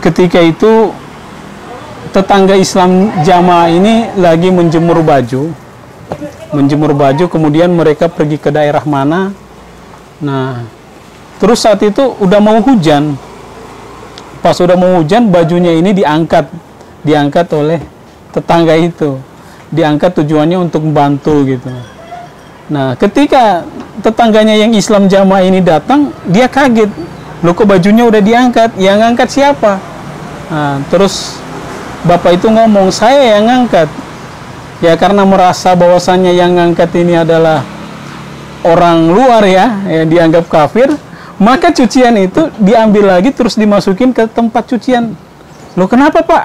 ketika itu tetangga Islam jamaah ini lagi menjemur baju menjemur baju kemudian mereka pergi ke daerah mana nah terus saat itu udah mau hujan pas udah mau hujan bajunya ini diangkat diangkat oleh tetangga itu diangkat tujuannya untuk membantu gitu nah ketika tetangganya yang Islam jamaah ini datang dia kaget Loko kok bajunya udah diangkat yang angkat siapa Nah, terus bapak itu ngomong saya yang ngangkat. Ya karena merasa bahwasannya yang ngangkat ini adalah orang luar ya, yang dianggap kafir, maka cucian itu diambil lagi terus dimasukin ke tempat cucian. lo kenapa Pak?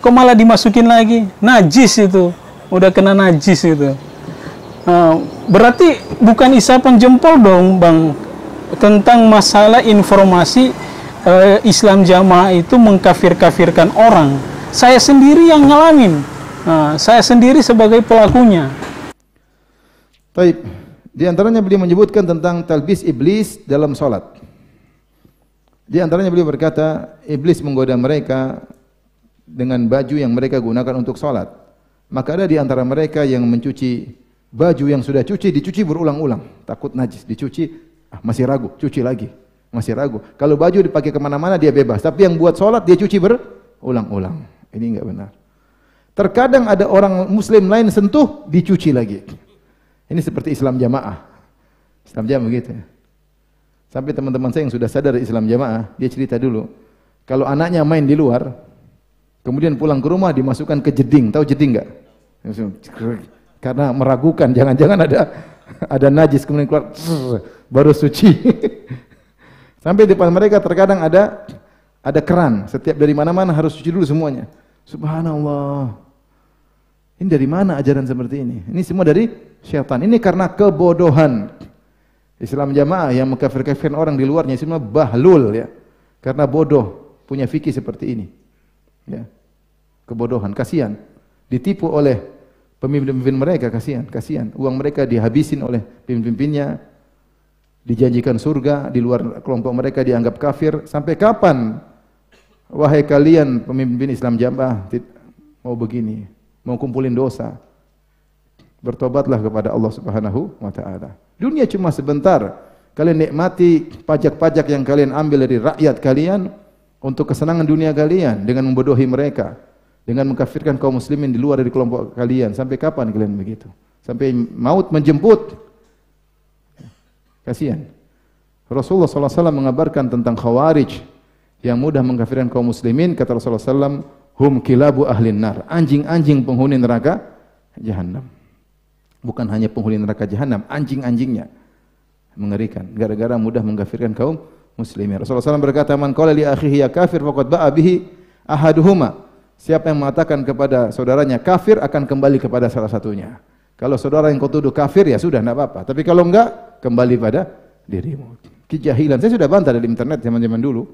Kok malah dimasukin lagi? Najis itu. Udah kena najis itu. Nah, berarti bukan isapan jempol dong Bang tentang masalah informasi uh, Islam jamaah itu mengkafir-kafirkan orang. Saya sendiri yang ngalamin. Uh, nah, saya sendiri sebagai pelakunya. Taib. Di antaranya beliau menyebutkan tentang talbis iblis dalam solat. Di antaranya beliau berkata, iblis menggoda mereka dengan baju yang mereka gunakan untuk solat. Maka ada di antara mereka yang mencuci baju yang sudah cuci dicuci berulang-ulang, takut najis, dicuci ah, masih ragu, cuci lagi masih ragu. Kalau baju dipakai kemana-mana dia bebas, tapi yang buat sholat dia cuci berulang-ulang. Ini enggak benar. Terkadang ada orang muslim lain sentuh, dicuci lagi. Ini seperti Islam jamaah. Islam jamaah begitu. Ya. Sampai teman-teman saya yang sudah sadar Islam jamaah, dia cerita dulu. Kalau anaknya main di luar, kemudian pulang ke rumah dimasukkan ke jeding. Tahu jeding enggak? Karena meragukan, jangan-jangan ada ada najis kemudian keluar baru suci. Sampai depan mereka terkadang ada ada keran. Setiap dari mana-mana harus cuci dulu semuanya. Subhanallah. Ini dari mana ajaran seperti ini? Ini semua dari syaitan. Ini karena kebodohan. Islam jamaah yang mengkafir-kafirkan orang di luarnya semua bahlul ya. Karena bodoh punya fikih seperti ini. Ya. Kebodohan, kasihan. Ditipu oleh pemimpin-pemimpin mereka, kasihan, kasihan. Uang mereka dihabisin oleh pemimpin-pemimpinnya, dijanjikan surga, di luar kelompok mereka dianggap kafir. Sampai kapan wahai kalian pemimpin Islam jamaah mau begini, mau kumpulin dosa? Bertobatlah kepada Allah Subhanahu wa taala. Dunia cuma sebentar. Kalian nikmati pajak-pajak yang kalian ambil dari rakyat kalian untuk kesenangan dunia kalian dengan membodohi mereka, dengan mengkafirkan kaum muslimin di luar dari kelompok kalian. Sampai kapan kalian begitu? Sampai maut menjemput Kasihan. Rasulullah SAW mengabarkan tentang khawarij yang mudah mengkafirkan kaum muslimin. Kata Rasulullah SAW, hum kilabu ahli nar. Anjing-anjing penghuni neraka jahannam. Bukan hanya penghuni neraka jahannam, anjing-anjingnya mengerikan. Gara-gara mudah mengkafirkan kaum muslimin. Rasulullah SAW berkata, man kola li akhihi ya kafir faqad ba'abihi ahaduhuma. Siapa yang mengatakan kepada saudaranya kafir akan kembali kepada salah satunya. Kalau saudara yang kau tuduh kafir ya sudah tidak apa-apa. Tapi kalau enggak, kembali pada dirimu. Kejahilan. Saya sudah bantah dari internet zaman-zaman dulu.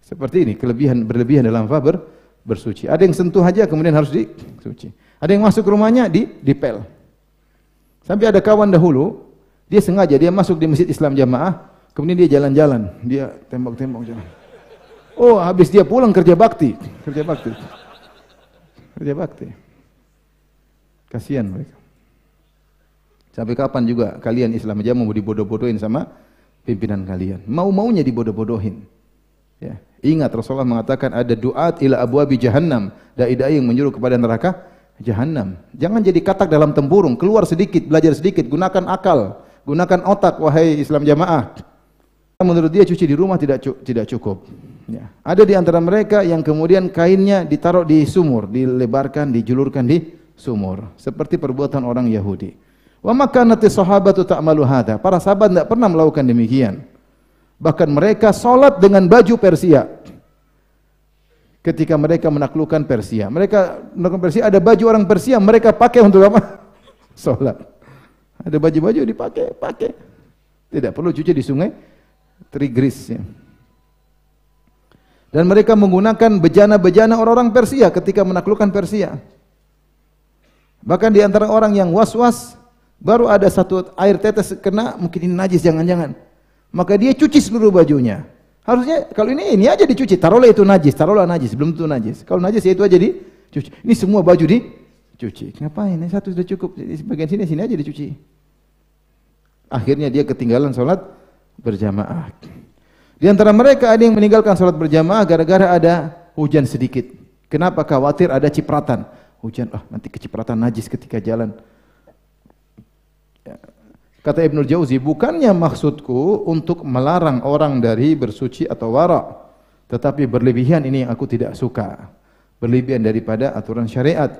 Seperti ini, kelebihan berlebihan dalam faber bersuci. Ada yang sentuh aja kemudian harus disuci. Ada yang masuk rumahnya di dipel. Sampai ada kawan dahulu, dia sengaja dia masuk di masjid Islam jamaah, kemudian dia jalan-jalan, dia tembok-tembok jalan. Oh, habis dia pulang kerja bakti, kerja bakti. Kerja bakti. Kasihan mereka. Sampai kapan juga kalian Islam aja mau dibodoh-bodohin sama pimpinan kalian? Mau-maunya dibodoh-bodohin. Ya. Ingat Rasulullah mengatakan ada duat ila abwabi jahannam, dai-dai yang menyuruh kepada neraka jahannam. Jangan jadi katak dalam tempurung, keluar sedikit, belajar sedikit, gunakan akal, gunakan otak wahai Islam jamaah. Menurut dia cuci di rumah tidak tidak cukup. Ya. Ada di antara mereka yang kemudian kainnya ditaruh di sumur, dilebarkan, dijulurkan di sumur, seperti perbuatan orang Yahudi. Wa makanati sahabatu malu hadha. Para sahabat tidak pernah melakukan demikian. Bahkan mereka sholat dengan baju Persia. Ketika mereka menaklukkan Persia. Mereka menaklukkan Persia, ada baju orang Persia mereka pakai untuk apa? sholat Ada baju-baju dipakai, pakai. Tidak perlu cuci di sungai Trigris. ya. Dan mereka menggunakan bejana-bejana orang-orang Persia ketika menaklukkan Persia. Bahkan di antara orang yang was-was Baru ada satu air tetes kena, mungkin ini najis, jangan-jangan. Maka dia cuci seluruh bajunya. Harusnya kalau ini ini aja dicuci, taruhlah itu najis, taruhlah najis, belum tentu najis. Kalau najis ya itu aja dicuci. Ini semua baju di cuci kenapa Ini satu sudah cukup. di bagian sini sini aja dicuci. Akhirnya dia ketinggalan sholat berjamaah. Di antara mereka ada yang meninggalkan sholat berjamaah gara-gara ada hujan sedikit. Kenapa khawatir ada cipratan? Hujan, ah nanti kecipratan najis ketika jalan. Kata Ibnu Jauzi, bukannya maksudku untuk melarang orang dari bersuci atau warak tetapi berlebihan ini yang aku tidak suka. Berlebihan daripada aturan syariat.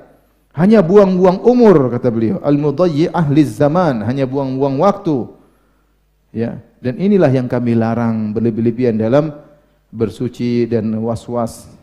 Hanya buang-buang umur kata beliau, al-mudayyi ahli zaman, hanya buang-buang waktu. Ya, dan inilah yang kami larang berlebih-lebihan dalam bersuci dan was-was